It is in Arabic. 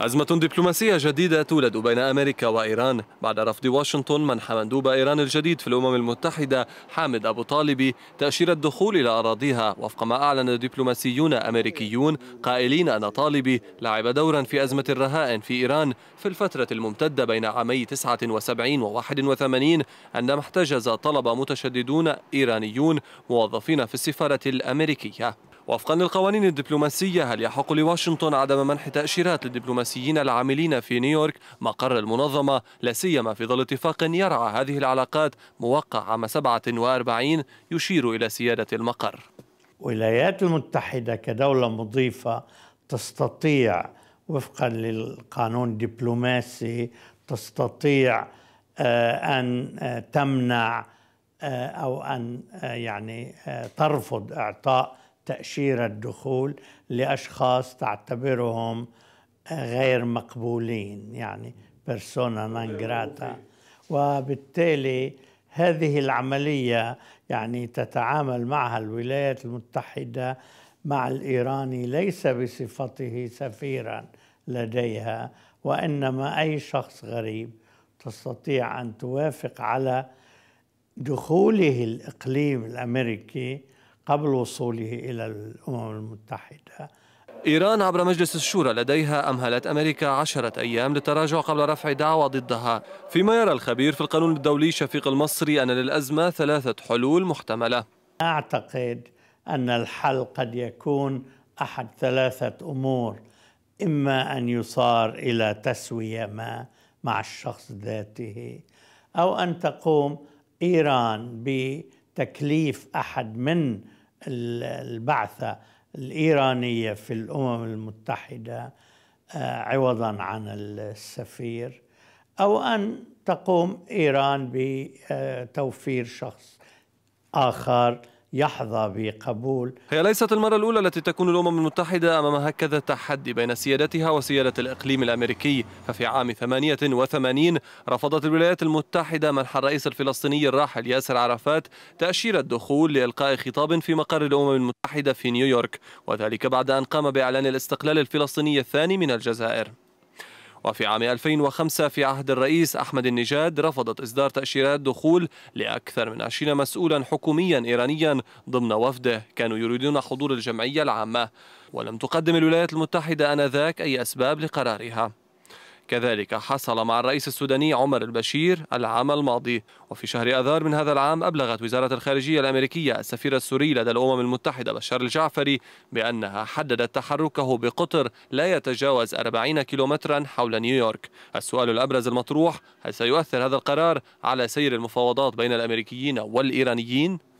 أزمة دبلوماسية جديدة تولد بين أمريكا وإيران بعد رفض واشنطن منح مندوب إيران الجديد في الأمم المتحدة حامد أبو طالبي تأشيرة الدخول إلى أراضيها وفق ما أعلن دبلوماسيون أمريكيون قائلين أن طالبي لعب دورا في أزمة الرهائن في إيران في الفترة الممتدة بين عامي 79 و 81 عندما احتجز طلبة متشددون إيرانيون موظفين في السفارة الأمريكية وفقا للقوانين الدبلوماسية هل يحق لواشنطن عدم منح تأشيرات للدبلوماسيين العاملين في نيويورك مقر المنظمة لا سيما في ظل اتفاق يرعى هذه العلاقات موقع عام 47 يشير إلى سيادة المقر الولايات المتحدة كدولة مضيفة تستطيع وفقا للقانون الدبلوماسي تستطيع آه، أن آه، تمنع آه، أو أن يعني ترفض إعطاء تأشيرة دخول لأشخاص تعتبرهم غير مقبولين يعني بيرسونا نان جراتا وبالتالي هذه العملية يعني تتعامل معها الولايات المتحدة مع الإيراني ليس بصفته سفيرا لديها وإنما أي شخص غريب تستطيع أن توافق على دخوله الإقليم الأمريكي قبل وصوله إلى الأمم المتحدة إيران عبر مجلس الشورى لديها أمهلت أمريكا عشرة أيام للتراجع قبل رفع دعوى ضدها فيما يرى الخبير في القانون الدولي شفيق المصري أن للأزمة ثلاثة حلول محتملة أعتقد أن الحل قد يكون أحد ثلاثة أمور إما أن يصار إلى تسوية ما مع الشخص ذاته أو أن تقوم إيران بتكليف أحد من البعثة الإيرانية في الأمم المتحدة آه، عوضا عن السفير أو أن تقوم إيران بتوفير شخص آخر يحظى بقبول هي ليست المرة الأولى التي تكون الأمم المتحدة أمام هكذا تحدي بين سيادتها وسيادة الإقليم الأمريكي ففي عام 88 رفضت الولايات المتحدة منح الرئيس الفلسطيني الراحل ياسر عرفات تأشيرة دخول لإلقاء خطاب في مقر الأمم المتحدة في نيويورك وذلك بعد أن قام بإعلان الاستقلال الفلسطيني الثاني من الجزائر وفي عام 2005 في عهد الرئيس أحمد النجاد رفضت إصدار تأشيرات دخول لأكثر من 20 مسؤولا حكوميا إيرانيا ضمن وفده كانوا يريدون حضور الجمعية العامة ولم تقدم الولايات المتحدة آنذاك أي أسباب لقرارها كذلك حصل مع الرئيس السوداني عمر البشير العام الماضي وفي شهر آذار من هذا العام أبلغت وزارة الخارجية الأمريكية السفير السوري لدى الأمم المتحدة بشار الجعفري بأنها حددت تحركه بقطر لا يتجاوز 40 كيلومترا حول نيويورك السؤال الأبرز المطروح هل سيؤثر هذا القرار على سير المفاوضات بين الأمريكيين والإيرانيين؟